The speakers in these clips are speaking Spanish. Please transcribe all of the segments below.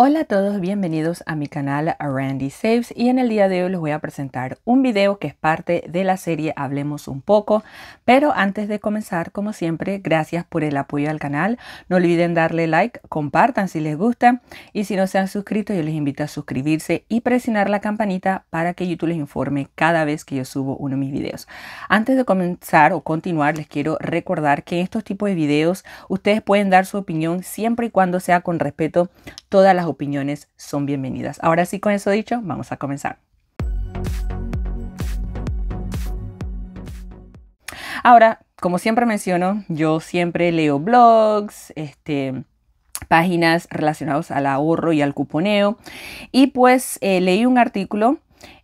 Hola a todos, bienvenidos a mi canal Randy Saves y en el día de hoy les voy a presentar un video que es parte de la serie Hablemos un poco, pero antes de comenzar, como siempre, gracias por el apoyo al canal, no olviden darle like, compartan si les gusta y si no se han suscrito yo les invito a suscribirse y presionar la campanita para que YouTube les informe cada vez que yo subo uno de mis videos. Antes de comenzar o continuar les quiero recordar que en estos tipos de videos ustedes pueden dar su opinión siempre y cuando sea con respeto todas las opiniones son bienvenidas. Ahora sí, con eso dicho, vamos a comenzar. Ahora, como siempre menciono, yo siempre leo blogs, este, páginas relacionadas al ahorro y al cuponeo. Y pues eh, leí un artículo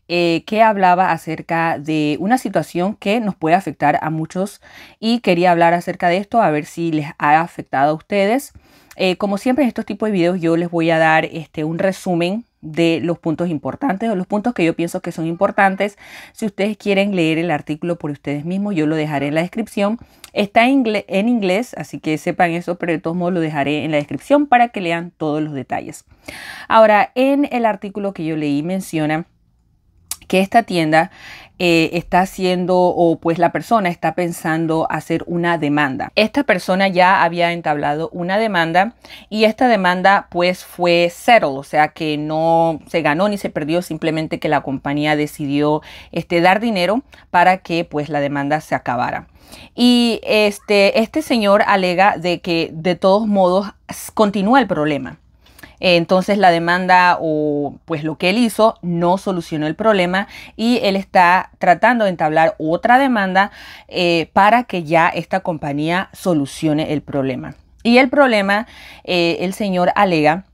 eh, que hablaba acerca de una situación que nos puede afectar a muchos y quería hablar acerca de esto, a ver si les ha afectado a ustedes. Eh, como siempre en estos tipos de videos yo les voy a dar este, un resumen de los puntos importantes o los puntos que yo pienso que son importantes. Si ustedes quieren leer el artículo por ustedes mismos, yo lo dejaré en la descripción. Está en inglés, así que sepan eso, pero de todos modos lo dejaré en la descripción para que lean todos los detalles. Ahora, en el artículo que yo leí menciona que esta tienda eh, está haciendo o pues la persona está pensando hacer una demanda. Esta persona ya había entablado una demanda y esta demanda pues fue settled, o sea que no se ganó ni se perdió, simplemente que la compañía decidió este, dar dinero para que pues la demanda se acabara. Y este, este señor alega de que de todos modos continúa el problema. Entonces la demanda o pues lo que él hizo no solucionó el problema y él está tratando de entablar otra demanda eh, para que ya esta compañía solucione el problema. Y el problema, eh, el señor alega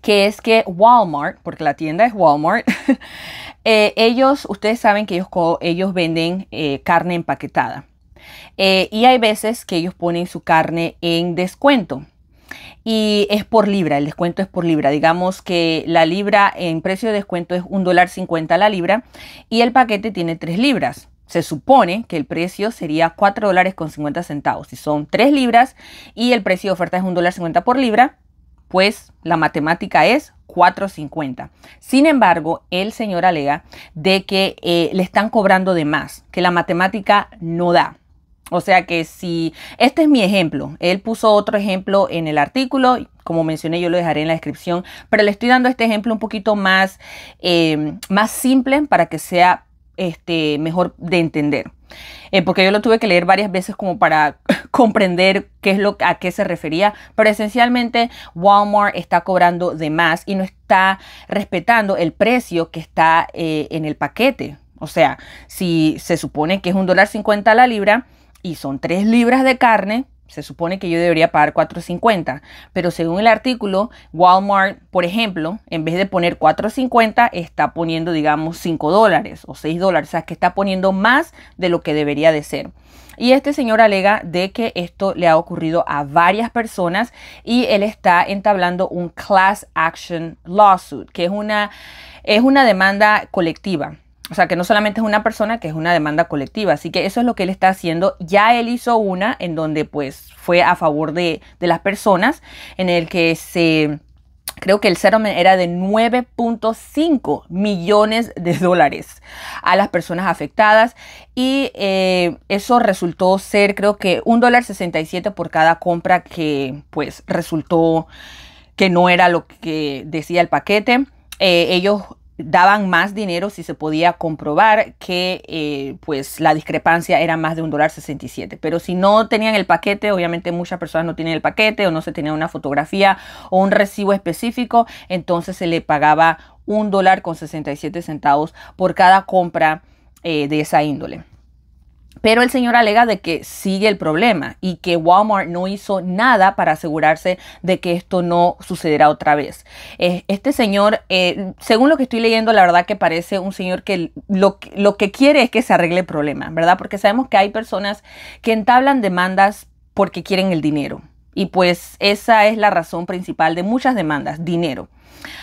que es que Walmart, porque la tienda es Walmart, eh, ellos, ustedes saben que ellos, ellos venden carne empaquetada. y hay veces que ellos ponen su carne en descuento y es por libra, el descuento es por libra. Digamos que la libra en precio de descuento es un dólar la libra y el paquete tiene 3 libras. Se supone que el precio sería $4.50. dólares centavos. Si son 3 libras y el precio de oferta es $1.50 dólar por libra, pues la matemática es 4.50. Sin embargo, el señor alega de que eh, le están cobrando de más, que la matemática no da. O sea que si este es mi ejemplo, él puso otro ejemplo en el artículo, como mencioné yo lo dejaré en la descripción, pero le estoy dando este ejemplo un poquito más, em, más simple para que sea este, mejor de entender. Eh, porque yo lo tuve que leer varias veces como para comprender qué es lo a qué se refería, pero esencialmente Walmart está cobrando de más y no está respetando el precio que está eh, en el paquete. O sea, si se supone que es un dólar cincuenta la libra, y son 3 libras de carne, se supone que yo debería pagar 4.50, pero según el artículo, Walmart, por ejemplo, en vez de poner 4.50, está poniendo, digamos, 5 dólares o 6 dólares, o sea, que está poniendo más de lo que debería de ser. Y este señor alega de que esto le ha ocurrido a varias personas y él está entablando un class action lawsuit, que es una, es una demanda colectiva o sea, que no solamente es una persona, que es una demanda colectiva. Así que eso es lo que él está haciendo. Ya él hizo una en donde pues fue a favor de, las personas, en el que se... Creo que el cérumen era de 9.5 millones de dólares a las personas afectadas y eh, eso resultó ser creo que un dólar 67 por cada compra que pues resultó que no era lo que decía el paquete. Eh, ellos daban más dinero si se podía comprobar que eh, pues la discrepancia era más de un dólar pero si no tenían el paquete obviamente muchas personas no tienen el paquete o no se tenía una fotografía o un recibo específico entonces se le pagaba un dólar con centavos por cada compra eh, de esa índole pero el señor alega de que sigue el problema y que Walmart no hizo nada para asegurarse de que esto no sucederá otra vez. Eh, este señor, eh, según lo que estoy leyendo, la verdad que parece un señor que lo que quiere es que se arregle el problema, ¿verdad? Porque sabemos que hay personas que entablan demandas porque quieren el dinero. Y pues esa es la razón principal de muchas demandas, dinero.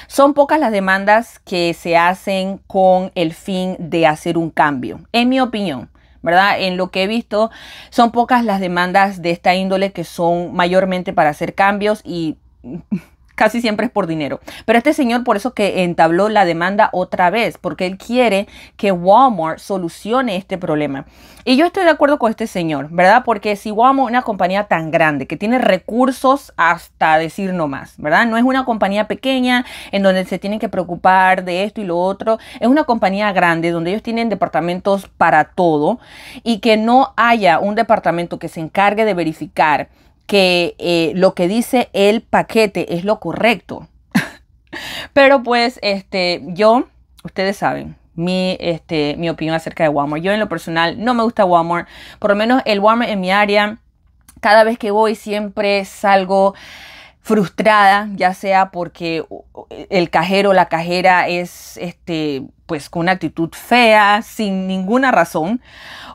Son pocas las demandas que se hacen con el fin de hacer un cambio, en mi opinión. ¿verdad? En lo que he visto, son pocas las demandas de esta índole que son mayormente para hacer cambios y casi siempre es por dinero. Pero este señor por eso que entabló la demanda otra vez, porque él quiere que Walmart solucione este problema. Y yo estoy de acuerdo con este señor, ¿verdad? Porque si Walmart, es una compañía tan grande, que tiene recursos hasta decir no más, ¿verdad? No es una compañía pequeña en donde se tienen que preocupar de esto y lo otro, es una compañía grande donde ellos tienen departamentos para todo y que no haya un departamento que se encargue de verificar que eh, lo que dice el paquete es lo correcto. Pero pues, este, yo, ustedes saben, mi, este, mi opinión acerca de Walmart. Yo en lo personal no me gusta Walmart, por lo menos el Walmart en mi área, cada vez que voy siempre salgo frustrada, ya sea porque el cajero o la cajera es este pues con una actitud fea, sin ninguna razón,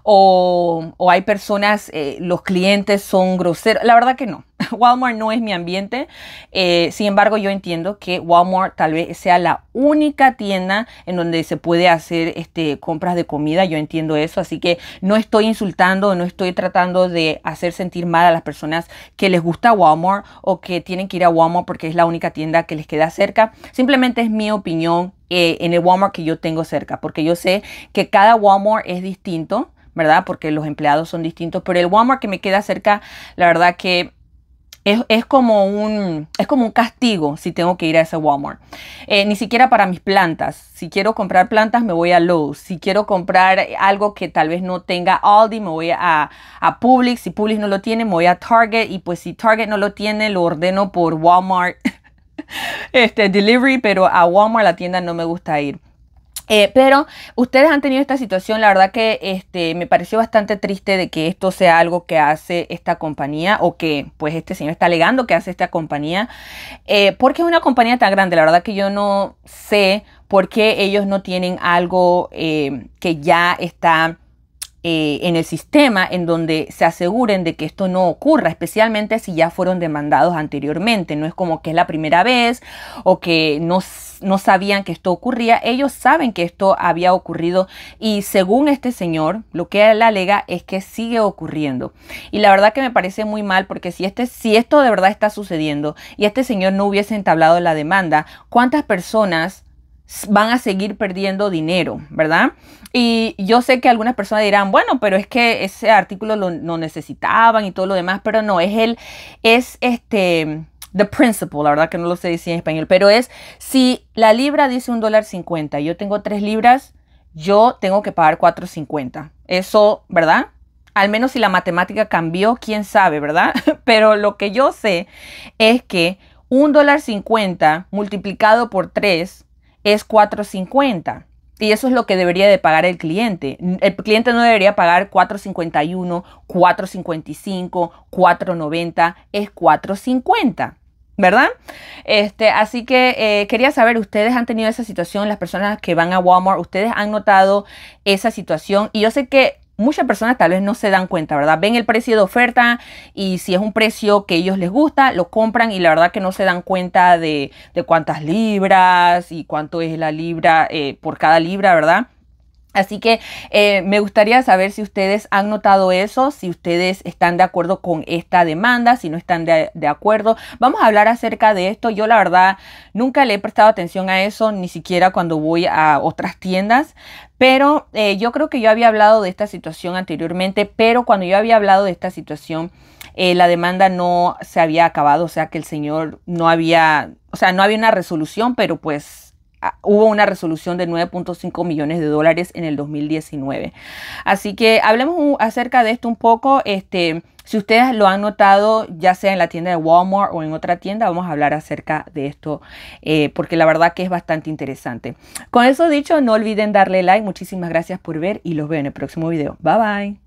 o, o hay personas, eh, los clientes son groseros, la verdad que no. Walmart no es mi ambiente. Eh, sin embargo, yo entiendo que Walmart tal vez sea la única tienda en donde se puede hacer este, compras de comida. Yo entiendo eso. Así que no estoy insultando, no estoy tratando de hacer sentir mal a las personas que les gusta Walmart o que tienen que ir a Walmart porque es la única tienda que les queda cerca. Simplemente es mi opinión eh, en el Walmart que yo tengo cerca, porque yo sé que cada Walmart es distinto. ¿verdad? Porque los empleados son distintos, pero el Walmart que me queda cerca, la verdad que es, como un, es como un castigo si tengo que ir a ese Walmart. Eh, ni siquiera para mis plantas. Si quiero comprar plantas, me voy a Lowe's. Si quiero comprar algo que tal vez no tenga Aldi, me voy a, a Publix. Si Publix no lo tiene, me voy a Target. Y pues si Target no lo tiene, lo ordeno por Walmart. este delivery, pero a Walmart la tienda no me gusta ir. Eh, pero ustedes han tenido esta situación, la verdad que este, me pareció bastante triste de que esto sea algo que hace esta compañía o que pues este señor está alegando que hace esta compañía, eh, porque es una compañía tan grande, la verdad que yo no sé por qué ellos no tienen algo eh, que ya está eh, en el sistema en donde se aseguren de que esto no ocurra, especialmente si ya fueron demandados anteriormente. No es como que es la primera vez o que no, sabían que esto ocurría. Ellos saben que esto había ocurrido y según este señor, lo que él alega es que sigue ocurriendo. Y la verdad que me parece muy mal porque si, este, si esto de verdad está sucediendo y este señor no hubiese entablado la demanda, ¿cuántas personas van a seguir perdiendo dinero, ¿verdad? Y yo sé que algunas personas dirán, bueno, pero es que ese artículo lo, necesitaban y todo lo demás, pero no, es el, es este, the principle, la verdad que no lo sé decir en español, pero es si la libra dice un dólar cincuenta, yo tengo tres libras, yo tengo que pagar 4.50. Eso, ¿verdad? Al menos si la matemática cambió, quién sabe, ¿verdad? Pero lo que yo sé es que un dólar cincuenta multiplicado por tres es 4.50. Y eso es lo que debería de pagar el cliente. El cliente no debería pagar 4.51, 4.55, 4.90, es 4.50. ¿Verdad? Este, así que eh, quería saber, ustedes han tenido esa situación, las personas que van a Walmart, ustedes han notado esa situación. Y yo sé que muchas personas tal vez no se dan cuenta, ¿verdad? Ven el precio de oferta y si es un precio que ellos les gusta, lo compran y la verdad que no se dan cuenta de, cuántas libras y cuánto es la libra eh, por cada libra, ¿verdad? Así que eh, me gustaría saber si ustedes han notado eso, si ustedes están de acuerdo con esta demanda, si no están de, acuerdo. Vamos a hablar acerca de esto. Yo la verdad nunca le he prestado atención a eso, ni siquiera cuando voy a otras tiendas. Pero eh, yo creo que yo había hablado de esta situación anteriormente, pero cuando yo había hablado de esta situación, eh, la demanda no se había acabado, o sea que el señor no había, o sea, no había una resolución, pero pues Ah, hubo una resolución de 9.5 millones de dólares en el 2019. Así que hablemos acerca de esto un poco. Este, si ustedes lo han notado, ya sea en la tienda de Walmart o en otra tienda, vamos a hablar acerca de esto, eh, porque la verdad que es bastante interesante. Con eso dicho, no olviden darle like. Muchísimas gracias por ver y los veo en el próximo video. Bye bye.